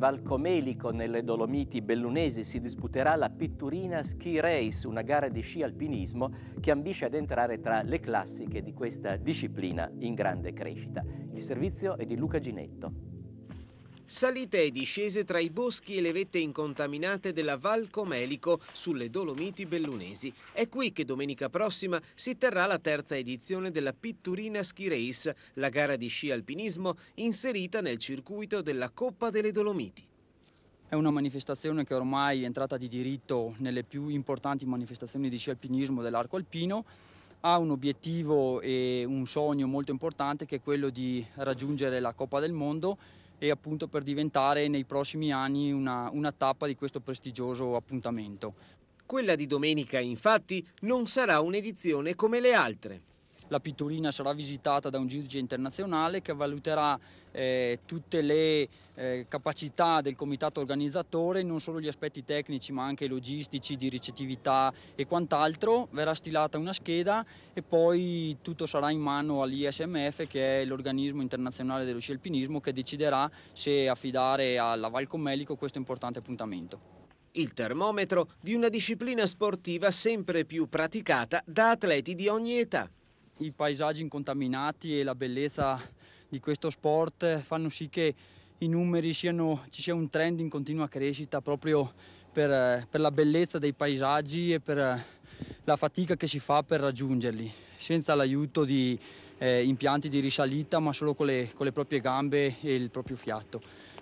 Valcomelico nelle Dolomiti bellunesi si disputerà la Pitturina Ski Race, una gara di sci alpinismo che ambisce ad entrare tra le classiche di questa disciplina in grande crescita. Il servizio è di Luca Ginetto. Salite e discese tra i boschi e le vette incontaminate della Val Comelico sulle Dolomiti Bellunesi. È qui che domenica prossima si terrà la terza edizione della Pitturina Ski Race, la gara di sci alpinismo inserita nel circuito della Coppa delle Dolomiti. È una manifestazione che ormai è entrata di diritto nelle più importanti manifestazioni di sci alpinismo dell'arco alpino ha un obiettivo e un sogno molto importante che è quello di raggiungere la Coppa del Mondo e appunto per diventare nei prossimi anni una, una tappa di questo prestigioso appuntamento. Quella di domenica infatti non sarà un'edizione come le altre la pitturina sarà visitata da un giudice internazionale che valuterà eh, tutte le eh, capacità del comitato organizzatore, non solo gli aspetti tecnici ma anche logistici, di ricettività e quant'altro, verrà stilata una scheda e poi tutto sarà in mano all'ISMF che è l'organismo internazionale dello sci alpinismo che deciderà se affidare alla Val Comelico questo importante appuntamento il termometro di una disciplina sportiva sempre più praticata da atleti di ogni età i paesaggi incontaminati e la bellezza di questo sport fanno sì che i numeri siano, ci sia un trend in continua crescita proprio per, per la bellezza dei paesaggi e per eh, la fatica che si fa per raggiungerli, senza l'aiuto di eh, impianti di risalita ma solo con le, con le proprie gambe e il proprio fiato.